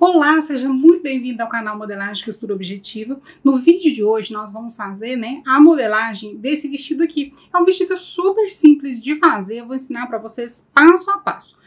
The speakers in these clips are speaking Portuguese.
Olá, seja muito bem-vindo ao canal Modelagem Costura Objetiva. No vídeo de hoje nós vamos fazer né, a modelagem desse vestido aqui. É um vestido super simples de fazer, eu vou ensinar para vocês passo a passo.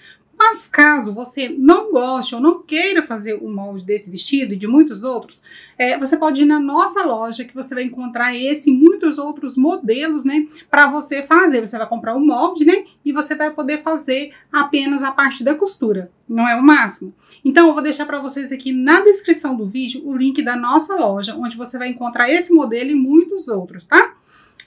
Mas caso você não goste ou não queira fazer o um molde desse vestido e de muitos outros, é, você pode ir na nossa loja que você vai encontrar esse e muitos outros modelos, né? Para você fazer. Você vai comprar o um molde, né? E você vai poder fazer apenas a parte da costura. Não é o máximo? Então, eu vou deixar para vocês aqui na descrição do vídeo o link da nossa loja, onde você vai encontrar esse modelo e muitos outros, tá?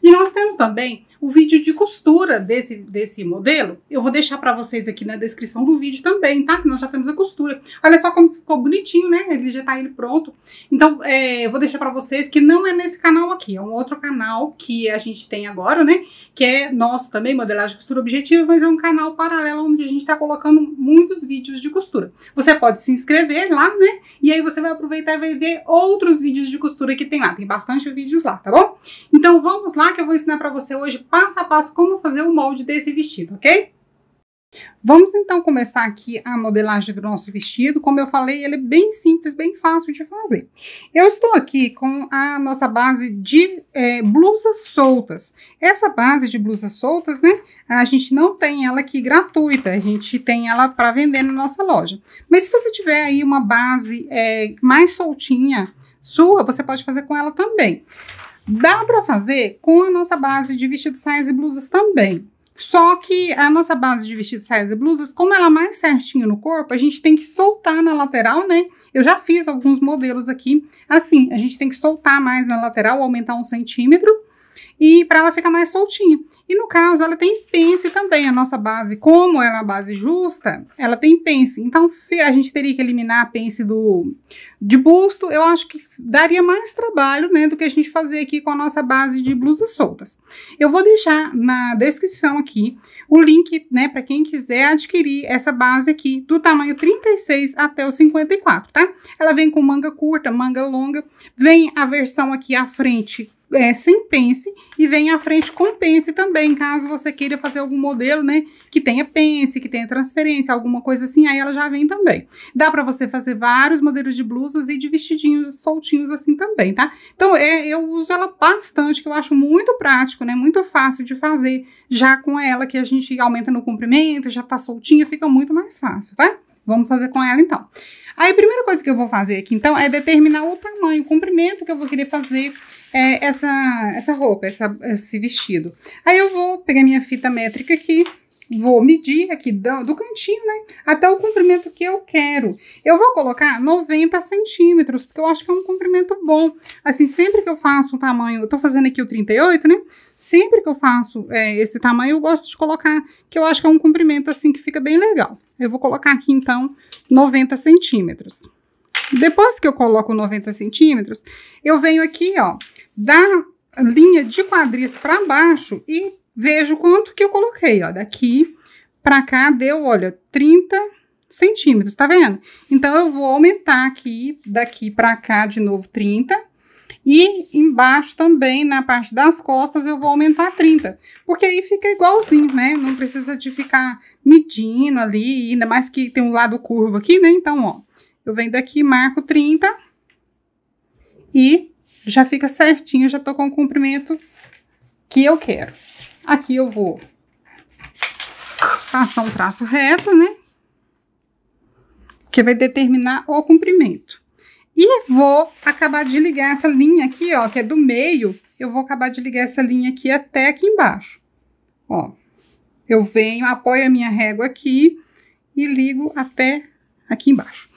E nós temos também o vídeo de costura desse, desse modelo. Eu vou deixar para vocês aqui na descrição do vídeo também, tá? Que nós já temos a costura. Olha só como ficou bonitinho, né? Ele já tá ele pronto. Então, é, eu vou deixar para vocês que não é nesse canal aqui, é um outro canal que a gente tem agora, né? Que é nosso também, modelagem costura objetiva, mas é um canal paralelo onde a gente está colocando muitos vídeos de costura. Você pode se inscrever lá, né? E aí você vai aproveitar e vai ver outros vídeos de costura que tem lá. Tem bastante vídeos lá, tá bom? Então vamos lá que eu vou ensinar para você hoje passo a passo como fazer o molde desse vestido, ok? Vamos então começar aqui a modelagem do nosso vestido. Como eu falei, ele é bem simples, bem fácil de fazer. Eu estou aqui com a nossa base de é, blusas soltas. Essa base de blusas soltas, né? A gente não tem ela aqui gratuita, a gente tem ela para vender na nossa loja. Mas se você tiver aí uma base é, mais soltinha, sua, você pode fazer com ela também. Dá para fazer com a nossa base de vestidos, saias e blusas também. Só que a nossa base de vestidos, saias e blusas, como ela é mais certinho no corpo, a gente tem que soltar na lateral, né? Eu já fiz alguns modelos aqui assim, a gente tem que soltar mais na lateral, aumentar um centímetro e para ela ficar mais soltinha. E no caso, ela tem pence também, a nossa base, como ela é uma base justa, ela tem pence. Então, a gente teria que eliminar a pence do, de busto, eu acho que daria mais trabalho, né, do que a gente fazer aqui com a nossa base de blusas soltas. Eu vou deixar na descrição aqui o link, né, para quem quiser adquirir essa base aqui do tamanho 36 até o 54, tá? Ela vem com manga curta, manga longa, vem a versão aqui à frente é, sem pence e vem à frente com pence também, caso você queira fazer algum modelo, né, que tenha pence, que tenha transferência, alguma coisa assim, aí ela já vem também. Dá para você fazer vários modelos de blusas e de vestidinhos soltinhos assim também, tá? Então, é, eu uso ela bastante, que eu acho muito prático, né, muito fácil de fazer já com ela, que a gente aumenta no comprimento, já tá soltinha, fica muito mais fácil, tá? Vamos fazer com ela então. Aí a primeira coisa que eu vou fazer aqui então é determinar o tamanho, o comprimento que eu vou querer fazer é, essa, essa roupa, essa, esse vestido. Aí eu vou pegar minha fita métrica aqui vou medir aqui do, do, cantinho, né? Até o comprimento que eu quero. Eu vou colocar 90 centímetros, porque eu acho que é um comprimento bom. Assim, sempre que eu faço um tamanho, eu tô fazendo aqui o 38, né? Sempre que eu faço é, esse tamanho, eu gosto de colocar, que eu acho que é um comprimento assim que fica bem legal. Eu vou colocar aqui, então, 90 centímetros. Depois que eu coloco 90 centímetros, eu venho aqui, ó, da linha de quadris para baixo e vejo quanto que eu coloquei, ó, daqui para cá deu, olha, 30 centímetros, tá vendo? Então, eu vou aumentar aqui, daqui para cá de novo 30, e embaixo também, na parte das costas, eu vou aumentar 30. Porque aí fica igualzinho, né? Não precisa de ficar medindo ali, ainda mais que tem um lado curvo aqui, né? Então, ó, eu venho daqui, marco 30 e já fica certinho, já tô com o comprimento que eu quero. Aqui eu vou passar um traço reto, né? Que vai determinar o comprimento. E vou acabar de ligar essa linha aqui, ó, que é do meio. Eu vou acabar de ligar essa linha aqui até aqui embaixo. Ó, eu venho, apoio a minha régua aqui e ligo até aqui embaixo.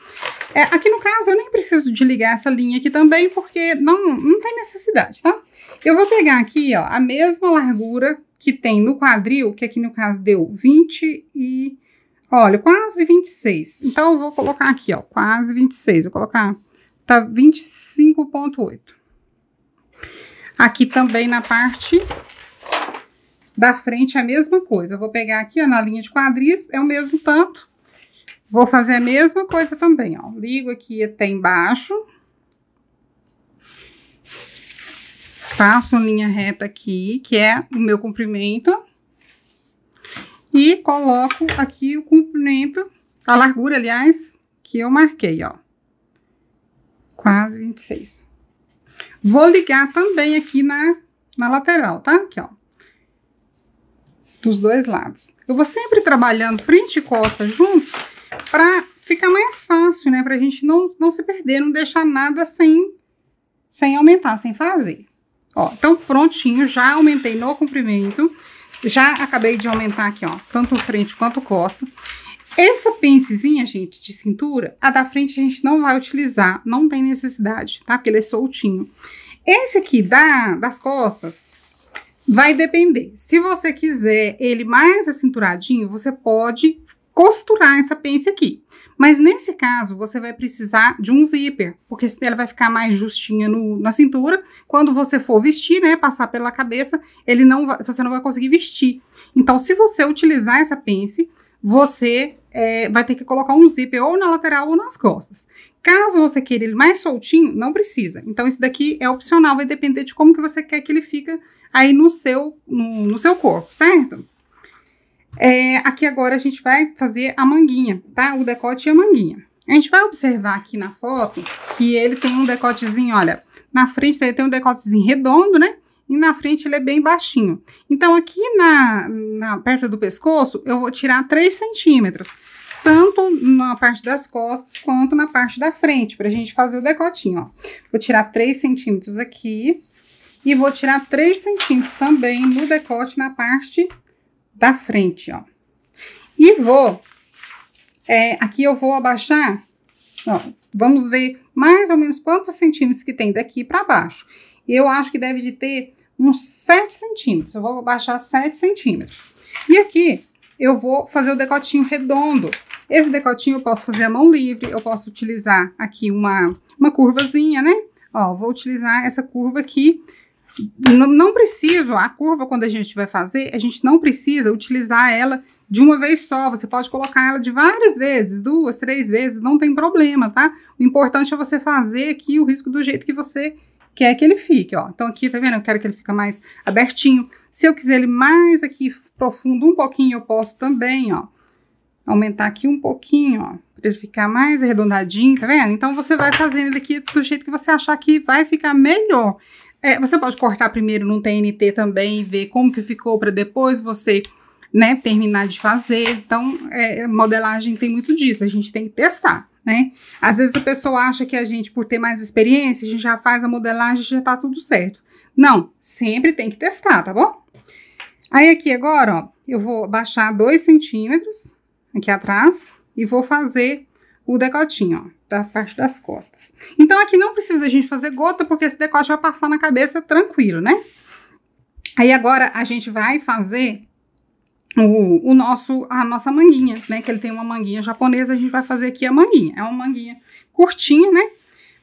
É, aqui no caso, eu nem preciso de ligar essa linha aqui também, porque não, não tem necessidade, tá? Eu vou pegar aqui, ó, a mesma largura que tem no quadril, que aqui no caso deu 20 e... Olha, quase 26. Então, eu vou colocar aqui, ó, quase 26. Vou colocar, tá 25.8. Aqui também na parte da frente é a mesma coisa. Eu vou pegar aqui, ó, na linha de quadris, é o mesmo tanto. Vou fazer a mesma coisa também, ó. Ligo aqui até embaixo. Faço linha reta aqui, que é o meu comprimento. E coloco aqui o comprimento, a largura, aliás, que eu marquei, ó. Quase 26. Vou ligar também aqui na, na lateral, tá? Aqui, ó dos dois lados. Eu vou sempre trabalhando frente e costas juntos para ficar mais fácil, né? Para a gente não, não se perder, não deixar nada sem, sem aumentar, sem fazer. Ó, então prontinho, já aumentei no comprimento, já acabei de aumentar aqui, ó, tanto frente quanto costa. Essa pincezinha, gente, de cintura, a da frente a gente não vai utilizar, não tem necessidade, tá? Porque ele é soltinho. Esse aqui da, das costas, vai depender. Se você quiser ele mais acinturadinho, você pode costurar essa pence aqui. Mas nesse caso, você vai precisar de um zíper, porque senão ela vai ficar mais justinha no, na cintura. Quando você for vestir, né, passar pela cabeça, ele não vai, você não vai conseguir vestir. Então, se você utilizar essa pence, você é, vai ter que colocar um zíper ou na lateral ou nas costas. Caso você queira ele mais soltinho, não precisa. Então, esse daqui é opcional, vai depender de como que você quer que ele fica aí no seu, no, no seu corpo, certo? É, aqui agora a gente vai fazer a manguinha, tá? O decote e a manguinha. A gente vai observar aqui na foto que ele tem um decotezinho, olha, na frente dele tem um decotezinho redondo, né? E na frente ele é bem baixinho. Então, aqui na, na perto do pescoço, eu vou tirar 3 centímetros. Tanto na parte das costas, quanto na parte da frente, pra gente fazer o decotinho, ó. Vou tirar 3 centímetros aqui. E vou tirar 3 centímetros também no decote na parte da frente, ó. E vou, é, aqui eu vou abaixar, ó, vamos ver mais ou menos quantos centímetros que tem daqui para baixo. Eu acho que deve de ter uns 7 centímetros, eu vou baixar 7 centímetros. E aqui, eu vou fazer o decotinho redondo. Esse decotinho eu posso fazer a mão livre, eu posso utilizar aqui uma, uma curvazinha, né? Ó, vou utilizar essa curva aqui não, precisa preciso, a curva quando a gente vai fazer, a gente não precisa utilizar ela de uma vez só, você pode colocar ela de várias vezes, duas, três vezes, não tem problema, tá? O importante é você fazer aqui o risco do jeito que você quer que ele fique, ó. Então aqui, tá vendo? Eu quero que ele fique mais abertinho. Se eu quiser ele mais aqui profundo um pouquinho, eu posso também, ó, aumentar aqui um pouquinho, ó, pra ele ficar mais arredondadinho, tá vendo? Então você vai fazendo ele aqui do jeito que você achar que vai ficar melhor. É, você pode cortar primeiro no TNT também e ver como que ficou para depois você né, terminar de fazer. Então, é, modelagem tem muito disso, a gente tem que testar. Né? Às vezes a pessoa acha que a gente, por ter mais experiência, a gente já faz a modelagem e já tá tudo certo. Não, sempre tem que testar, tá bom? Aí aqui agora, ó, eu vou baixar 2 centímetros aqui atrás e vou fazer o decotinho, ó, da parte das costas. Então, aqui não precisa a gente fazer gota, porque esse decote vai passar na cabeça tranquilo, né? Aí, agora, a gente vai fazer o, o nosso, a nossa manguinha, né? Que ele tem uma manguinha japonesa, a gente vai fazer aqui a manguinha. É uma manguinha curtinha, né?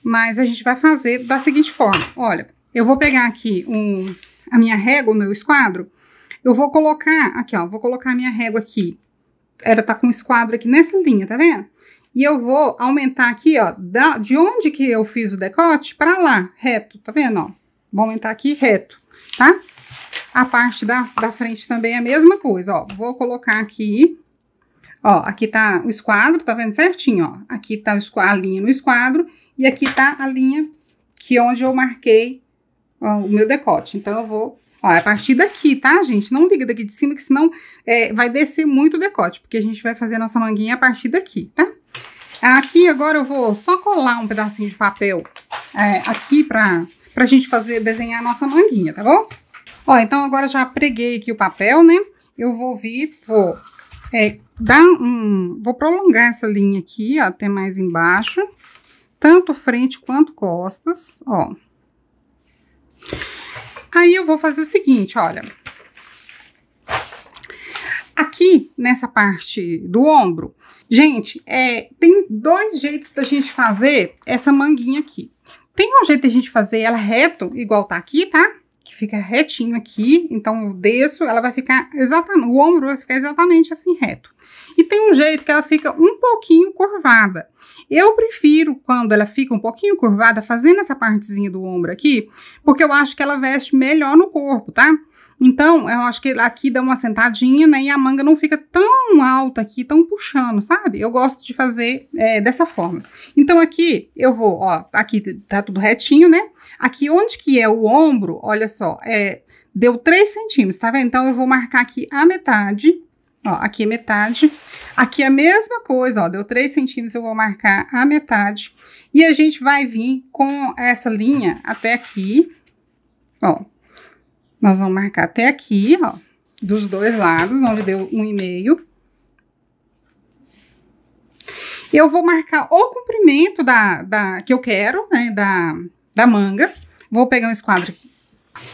Mas a gente vai fazer da seguinte forma. Olha, eu vou pegar aqui um, a minha régua, o meu esquadro. Eu vou colocar, aqui ó, vou colocar a minha régua aqui. Era tá com esquadro aqui nessa linha, tá vendo? E eu vou aumentar aqui, ó, da, de onde que eu fiz o decote para lá, reto, tá vendo, ó? Vou aumentar aqui reto, tá? A parte da, da frente também é a mesma coisa, ó. Vou colocar aqui, ó, aqui tá o esquadro, tá vendo certinho, ó? Aqui tá a linha no esquadro e aqui tá a linha que onde eu marquei ó, o meu decote. Então, eu vou Ó, é a partir daqui, tá, gente? Não liga daqui de cima, que senão é, vai descer muito o decote, porque a gente vai fazer a nossa manguinha a partir daqui, tá? Aqui agora eu vou só colar um pedacinho de papel é, aqui pra, pra gente fazer, desenhar a nossa manguinha, tá bom? Ó, então agora já preguei aqui o papel, né? Eu vou vir, vou é, dar um... Vou prolongar essa linha aqui, ó, até mais embaixo. Tanto frente quanto costas, ó. Aí eu vou fazer o seguinte, olha aqui nessa parte do ombro. Gente, é, tem dois jeitos da gente fazer essa manguinha aqui. Tem um jeito da gente fazer ela reto, igual tá aqui, tá? Que fica retinho aqui, então eu desço, ela vai ficar exatamente, o ombro vai ficar exatamente assim reto e tem um jeito que ela fica um pouquinho curvada. Eu prefiro quando ela fica um pouquinho curvada, fazendo essa partezinha do ombro aqui, porque eu acho que ela veste melhor no corpo, tá? Então, eu acho que aqui dá uma sentadinha, né? E a manga não fica tão alta aqui, tão puxando, sabe? Eu gosto de fazer é, dessa forma. Então, aqui eu vou, ó, aqui tá tudo retinho, né? Aqui onde que é o ombro, olha só, é, deu 3 centímetros, tá vendo? Então, eu vou marcar aqui a metade Ó, aqui é metade. Aqui é a mesma coisa, ó, deu 3 centímetros, eu vou marcar a metade. E a gente vai vir com essa linha até aqui, ó. Nós vamos marcar até aqui, ó, dos dois lados, onde deu um e meio. Eu vou marcar o comprimento da, da, que eu quero, né, da, da manga. Vou pegar um esquadro aqui.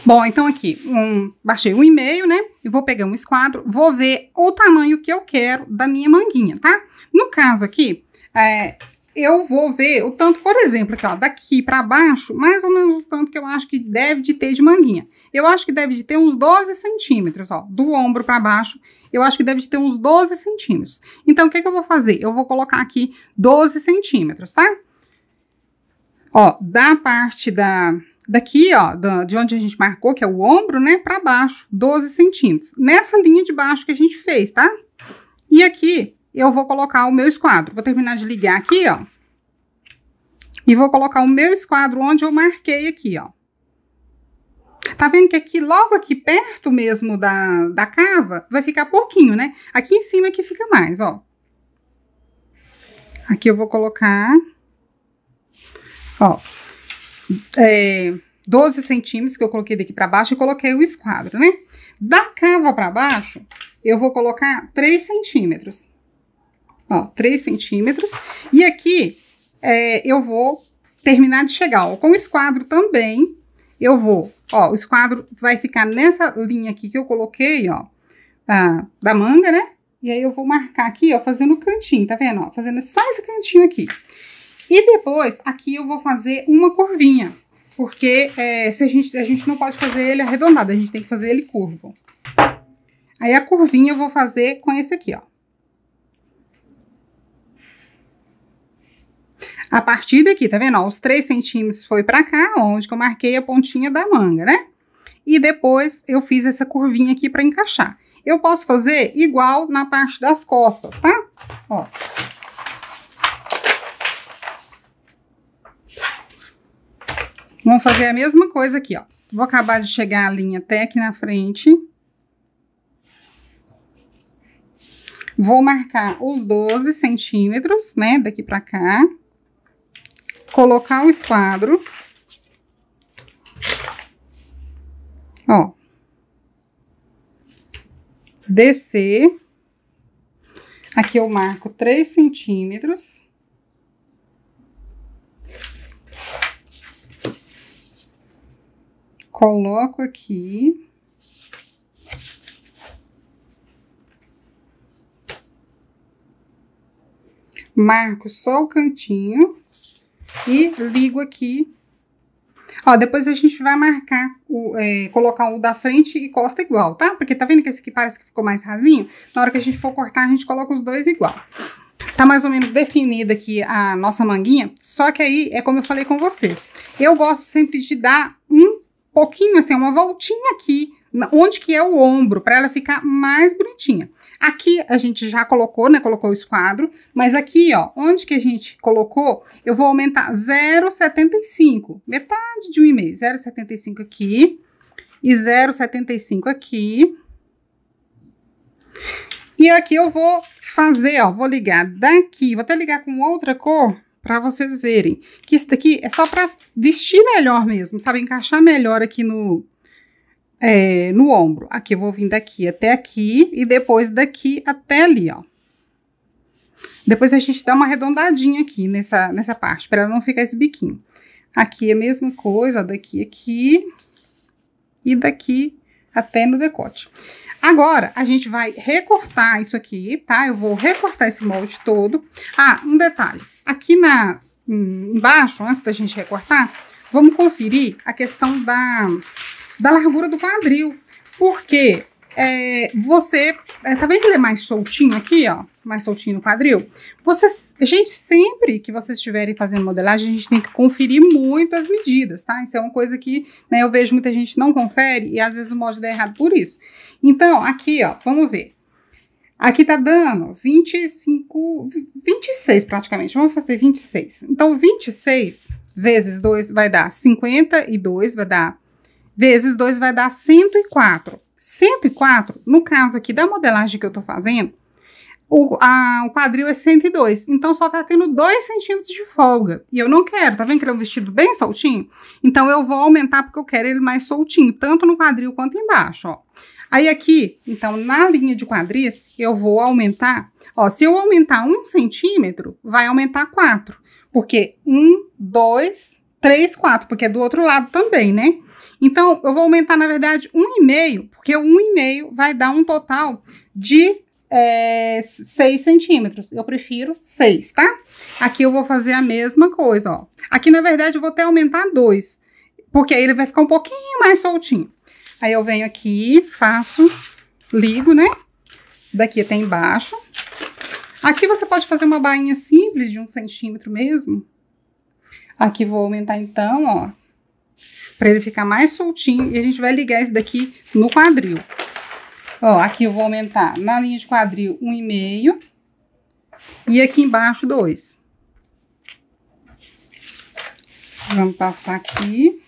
Bom, então aqui, um, baixei um e meio, né? e vou pegar um esquadro, vou ver o tamanho que eu quero da minha manguinha, tá? No caso aqui, é, eu vou ver o tanto, por exemplo, aqui, ó, daqui para baixo, mais ou menos o tanto que eu acho que deve de ter de manguinha. Eu acho que deve de ter uns 12 centímetros, ó, do ombro para baixo, eu acho que deve de ter uns 12 centímetros. Então, o que, que eu vou fazer? Eu vou colocar aqui 12 centímetros, tá? Ó, da parte da, daqui, ó, de onde a gente marcou, que é o ombro, né, para baixo, 12 centímetros. Nessa linha de baixo que a gente fez, tá? E aqui eu vou colocar o meu esquadro. Vou terminar de ligar aqui, ó. E vou colocar o meu esquadro onde eu marquei aqui, ó. Tá vendo que aqui, logo aqui perto mesmo da, da cava, vai ficar pouquinho, né? Aqui em cima é que fica mais, ó. Aqui eu vou colocar, ó, é, 12 centímetros que eu coloquei daqui para baixo e coloquei o esquadro, né? Da cava para baixo, eu vou colocar 3 centímetros. Ó, 3 centímetros. E aqui, é, eu vou terminar de chegar, ó, com o esquadro também, eu vou, ó, o esquadro vai ficar nessa linha aqui que eu coloquei, ó, da, da manga, né? E aí eu vou marcar aqui, ó, fazendo o cantinho, tá vendo? Ó, fazendo só esse cantinho aqui. E depois, aqui eu vou fazer uma curvinha, porque é, se a, gente, a gente não pode fazer ele arredondado, a gente tem que fazer ele curvo. Aí a curvinha eu vou fazer com esse aqui, ó. A partir daqui, tá vendo? Ó, os 3 centímetros foi pra cá, onde que eu marquei a pontinha da manga, né? E depois eu fiz essa curvinha aqui pra encaixar. Eu posso fazer igual na parte das costas, tá? Ó, Vamos fazer a mesma coisa aqui, ó. Vou acabar de chegar a linha até aqui na frente. Vou marcar os 12 centímetros, né, daqui pra cá. Colocar o esquadro. Ó. Descer. Aqui eu marco 3 centímetros. coloco aqui. Marco só o cantinho e ligo aqui. Ó, depois a gente vai marcar, o, é, colocar o da frente e costa igual, tá? Porque tá vendo que esse aqui parece que ficou mais rasinho? Na hora que a gente for cortar, a gente coloca os dois igual. Tá mais ou menos definida aqui a nossa manguinha, só que aí é como eu falei com vocês. Eu gosto sempre de dar um pouquinho, assim, uma voltinha aqui, onde que é o ombro, para ela ficar mais bonitinha. Aqui a gente já colocou, né, colocou o esquadro, mas aqui, ó, onde que a gente colocou, eu vou aumentar 0,75, metade de um e 0,75 aqui e 0,75 aqui. E aqui eu vou fazer, ó, vou ligar daqui, vou até ligar com outra cor, para vocês verem que isso daqui é só para vestir melhor mesmo, sabe? Encaixar melhor aqui no, é, no ombro. Aqui eu vou vir daqui até aqui e depois daqui até ali, ó. Depois a gente dá uma arredondadinha aqui nessa, nessa parte, para não ficar esse biquinho. Aqui é a mesma coisa, daqui aqui e daqui até no decote. Agora, a gente vai recortar isso aqui, tá? Eu vou recortar esse molde todo. Ah, um detalhe. Aqui na embaixo, antes da gente recortar, vamos conferir a questão da, da largura do quadril. Porque é, você, é, tá vendo que ele é mais soltinho aqui, ó? Mais soltinho no quadril? Você, gente, sempre que vocês estiverem fazendo modelagem, a gente tem que conferir muito as medidas, tá? Isso é uma coisa que, né, eu vejo muita gente não confere e às vezes o molde dá errado por isso. Então, aqui, ó, vamos ver. Aqui tá dando 25, 26 praticamente. Vamos fazer 26. Então, 26 vezes 2 vai dar 52, vai dar vezes 2 vai dar 104. 104, no caso aqui da modelagem que eu tô fazendo, o, a, o quadril é 102, então só tá tendo 2 centímetros de folga. E eu não quero, tá vendo que ele é um vestido bem soltinho? Então eu vou aumentar porque eu quero ele mais soltinho, tanto no quadril quanto embaixo, ó. Aí aqui, então, na linha de quadris, eu vou aumentar, ó, se eu aumentar um centímetro, vai aumentar quatro, porque um, dois, três, quatro, porque é do outro lado também, né? Então, eu vou aumentar, na verdade, um e meio, porque um e meio vai dar um total de é, centímetros. Eu prefiro seis, tá? Aqui eu vou fazer a mesma coisa, ó. Aqui, na verdade, eu vou até aumentar dois, porque aí ele vai ficar um pouquinho mais soltinho. Aí eu venho aqui, faço, ligo, né? Daqui até embaixo. Aqui você pode fazer uma bainha simples de um centímetro mesmo. Aqui vou aumentar então, ó, pra ele ficar mais soltinho. E a gente vai ligar esse daqui no quadril. Ó, aqui eu vou aumentar na linha de quadril um e meio e aqui embaixo dois. Vamos passar aqui.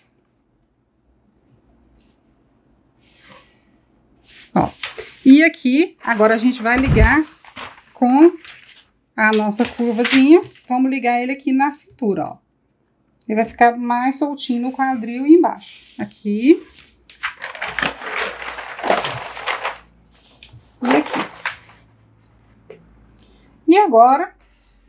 E aqui, agora a gente vai ligar com a nossa curvazinha. Vamos ligar ele aqui na cintura, ó. Ele vai ficar mais soltinho no quadril e embaixo. Aqui. E aqui. E agora,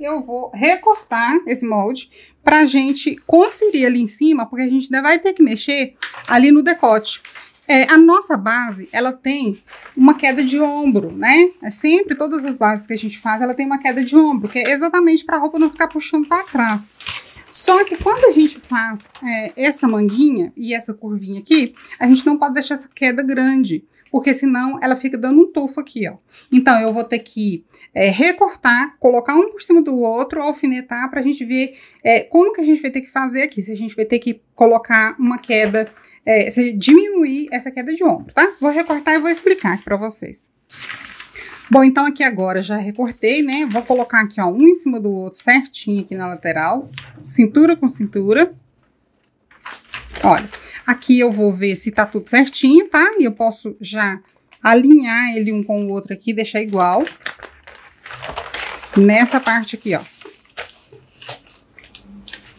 eu vou recortar esse molde pra gente conferir ali em cima, porque a gente ainda vai ter que mexer ali no decote. É, a nossa base, ela tem uma queda de ombro, né? É sempre todas as bases que a gente faz, ela tem uma queda de ombro, que é exatamente para a roupa não ficar puxando para trás. Só que quando a gente faz é, essa manguinha e essa curvinha aqui, a gente não pode deixar essa queda grande porque senão ela fica dando um tufo aqui, ó. Então, eu vou ter que é, recortar, colocar um por cima do outro, alfinetar, para a gente ver é, como que a gente vai ter que fazer aqui, se a gente vai ter que colocar uma queda, é, se diminuir essa queda de ombro, tá? Vou recortar e vou explicar aqui para vocês. Bom, então aqui agora já recortei, né? Vou colocar aqui, ó, um em cima do outro certinho aqui na lateral, cintura com cintura. Olha, Aqui eu vou ver se tá tudo certinho, tá? E eu posso já alinhar ele um com o outro aqui, deixar igual. Nessa parte aqui, ó.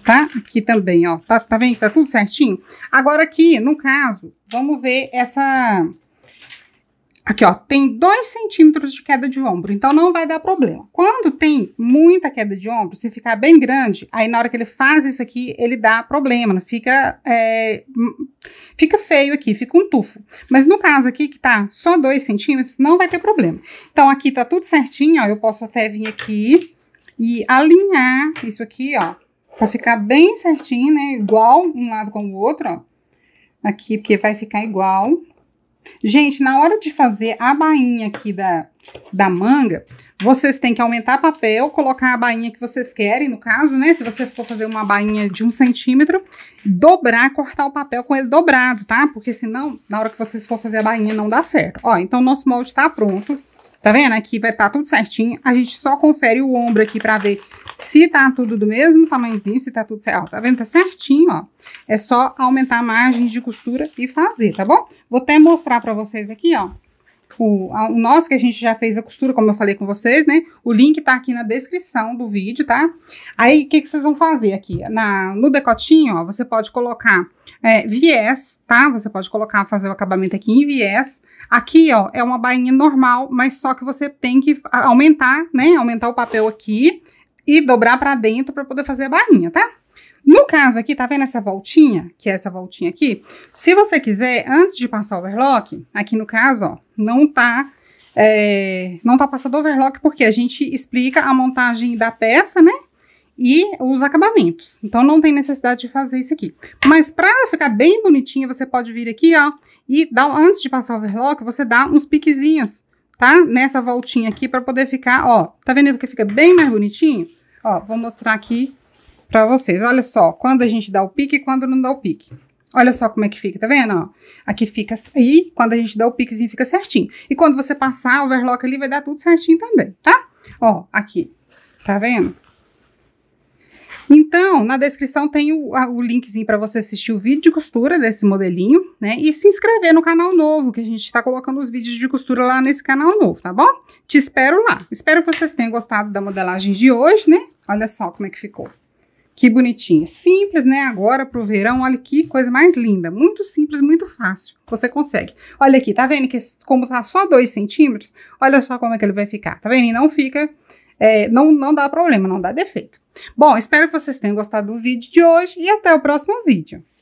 Tá? Aqui também, ó. Tá, tá vendo? Tá tudo certinho? Agora aqui, no caso, vamos ver essa Aqui, ó, tem 2 centímetros de queda de ombro, então não vai dar problema. Quando tem muita queda de ombro, se ficar bem grande, aí na hora que ele faz isso aqui, ele dá problema, fica, é, hum, fica feio aqui, fica um tufo. Mas no caso aqui, que tá só 2 centímetros, não vai ter problema. Então, aqui tá tudo certinho, ó, eu posso até vir aqui e alinhar isso aqui, ó, pra ficar bem certinho, né, igual um lado com o outro, ó. Aqui, porque vai ficar igual, Gente, na hora de fazer a bainha aqui da, da manga, vocês têm que aumentar papel, colocar a bainha que vocês querem, no caso, né? Se você for fazer uma bainha de um centímetro, dobrar, cortar o papel com ele dobrado, tá? Porque senão, na hora que vocês for fazer a bainha, não dá certo. Ó, então, nosso molde tá pronto. Tá vendo? Aqui vai estar tá tudo certinho. A gente só confere o ombro aqui pra ver se tá tudo do mesmo tamanhozinho, se tá tudo certo. tá vendo? Tá certinho, ó. É só aumentar a margem de costura e fazer, tá bom? Vou até mostrar pra vocês aqui, ó o, o, nosso que a gente já fez a costura, como eu falei com vocês, né? O link tá aqui na descrição do vídeo, tá? Aí, o que, que vocês vão fazer aqui? Na, no decotinho, ó, você pode colocar é, viés, tá? Você pode colocar, fazer o acabamento aqui em viés. Aqui, ó, é uma bainha normal, mas só que você tem que aumentar, né? Aumentar o papel aqui e dobrar para dentro para poder fazer a bainha, tá? No caso aqui, tá vendo essa voltinha? Que é essa voltinha aqui? Se você quiser, antes de passar o overlock, aqui no caso, ó, não tá... É, não tá passando overlock porque a gente explica a montagem da peça, né? e os acabamentos. Então, não tem necessidade de fazer isso aqui. Mas para ela ficar bem bonitinha, você pode vir aqui, ó, e dá, antes de passar o overlock, você dá uns piquezinhos, tá? Nessa voltinha aqui para poder ficar, ó, tá vendo que fica bem mais bonitinho? Ó, vou mostrar aqui para vocês. Olha só, quando a gente dá o pique e quando não dá o pique. Olha só como é que fica, tá vendo? Ó, aqui fica aí, quando a gente dá o piquezinho fica certinho. E quando você passar o overlock ali vai dar tudo certinho também, tá? Ó, aqui. Tá vendo? Então, na descrição tem o, a, o linkzinho para você assistir o vídeo de costura desse modelinho, né? E se inscrever no canal novo, que a gente está colocando os vídeos de costura lá nesse canal novo, tá bom? Te espero lá. Espero que vocês tenham gostado da modelagem de hoje, né? Olha só como é que ficou. Que bonitinha. Simples, né? Agora pro verão, olha que coisa mais linda. Muito simples, muito fácil. Você consegue. Olha aqui, tá vendo que como tá só 2 centímetros, olha só como é que ele vai ficar. Tá vendo? E não fica, é, não, não dá problema, não dá defeito. Bom, espero que vocês tenham gostado do vídeo de hoje e até o próximo vídeo.